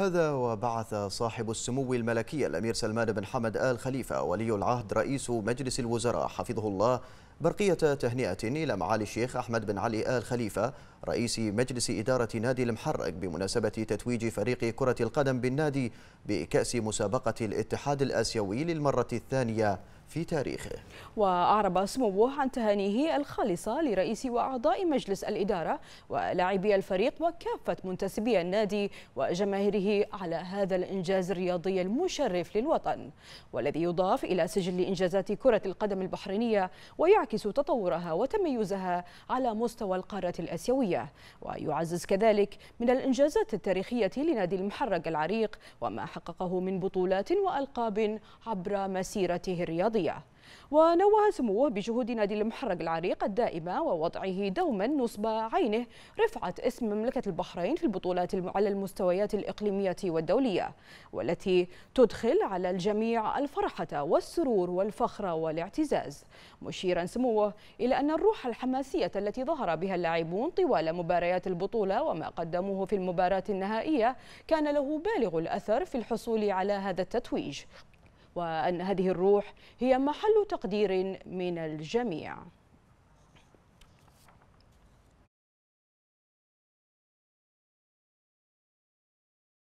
هذا وبعث صاحب السمو الملكي الأمير سلمان بن حمد آل خليفة ولي العهد رئيس مجلس الوزراء حفظه الله برقية تهنئة إلى معالي الشيخ أحمد بن علي آل خليفة رئيس مجلس إدارة نادي المحرق بمناسبة تتويج فريق كرة القدم بالنادي بكأس مسابقة الاتحاد الآسيوي للمرة الثانية في تاريخه وأعرب سموه عن تهانيه الخالصة لرئيس وأعضاء مجلس الإدارة ولاعبي الفريق وكافة منتسبي النادي وجماهيره على هذا الإنجاز الرياضي المشرف للوطن والذي يضاف إلى سجل إنجازات كرة القدم البحرينية ويعكس تطورها وتميزها على مستوى القارة الآسيوية ويعزز كذلك من الإنجازات التاريخية لنادي المحرق العريق وما حققه من بطولات وألقاب عبر مسيرته الرياضية الرياضية ونوه سموه بجهود نادي المحرق العريق الدائمة ووضعه دوما نصب عينه رفعة اسم مملكة البحرين في البطولات على المستويات الإقليمية والدولية والتي تدخل على الجميع الفرحة والسرور والفخر والاعتزاز مشيرا سموه إلى أن الروح الحماسية التي ظهر بها اللاعبون طوال مباريات البطولة وما قدموه في المباراة النهائية كان له بالغ الأثر في الحصول على هذا التتويج وأن هذه الروح هي محل تقدير من الجميع